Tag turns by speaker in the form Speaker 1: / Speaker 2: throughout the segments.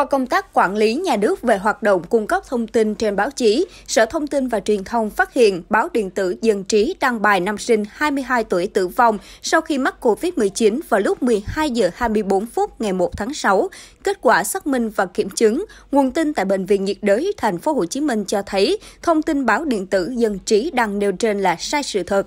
Speaker 1: Qua công tác quản lý nhà nước về hoạt động cung cấp thông tin trên báo chí, Sở Thông tin và Truyền thông phát hiện báo điện tử Dân trí đăng bài nam sinh 22 tuổi tử vong sau khi mắc COVID-19 vào lúc 12 giờ 24 phút ngày 1 tháng 6. Kết quả xác minh và kiểm chứng, nguồn tin tại bệnh viện nhiệt đới thành phố Hồ Chí Minh cho thấy thông tin báo điện tử Dân trí đăng nêu trên là sai sự thật.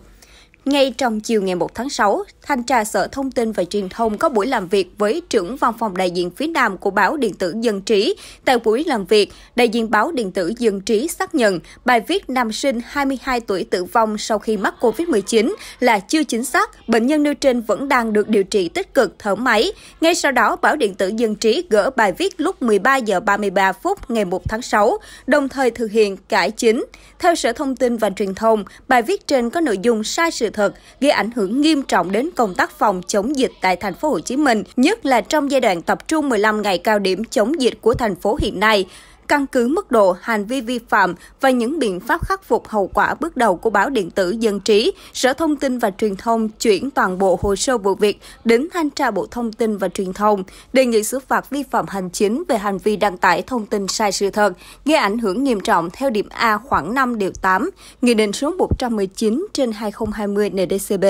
Speaker 1: Ngay trong chiều ngày 1 tháng 6, Thanh tra Sở Thông tin và Truyền thông có buổi làm việc với trưởng văn phòng đại diện phía Nam của báo điện tử Dân Trí. Tại buổi làm việc, đại diện báo điện tử Dân Trí xác nhận bài viết nam sinh 22 tuổi tử vong sau khi mắc COVID-19 là chưa chính xác, bệnh nhân nêu trên vẫn đang được điều trị tích cực thở máy. Ngay sau đó, báo điện tử Dân Trí gỡ bài viết lúc 13 giờ 33 phút ngày 1 tháng 6, đồng thời thực hiện cải chính. Theo Sở Thông tin và Truyền thông, bài viết trên có nội dung sai sự thực gây ảnh hưởng nghiêm trọng đến công tác phòng chống dịch tại thành phố Hồ Chí Minh, nhất là trong giai đoạn tập trung 15 ngày cao điểm chống dịch của thành phố hiện nay căn cứ mức độ hành vi vi phạm và những biện pháp khắc phục hậu quả bước đầu của báo điện tử Dân trí, Sở Thông tin và Truyền thông chuyển toàn bộ hồ sơ vụ việc đến Thanh tra Bộ Thông tin và Truyền thông, đề nghị xử phạt vi phạm hành chính về hành vi đăng tải thông tin sai sự thật, gây ảnh hưởng nghiêm trọng theo điểm A khoảng 5 điều 8, Nghị định số 119 trên 2020 NDCB.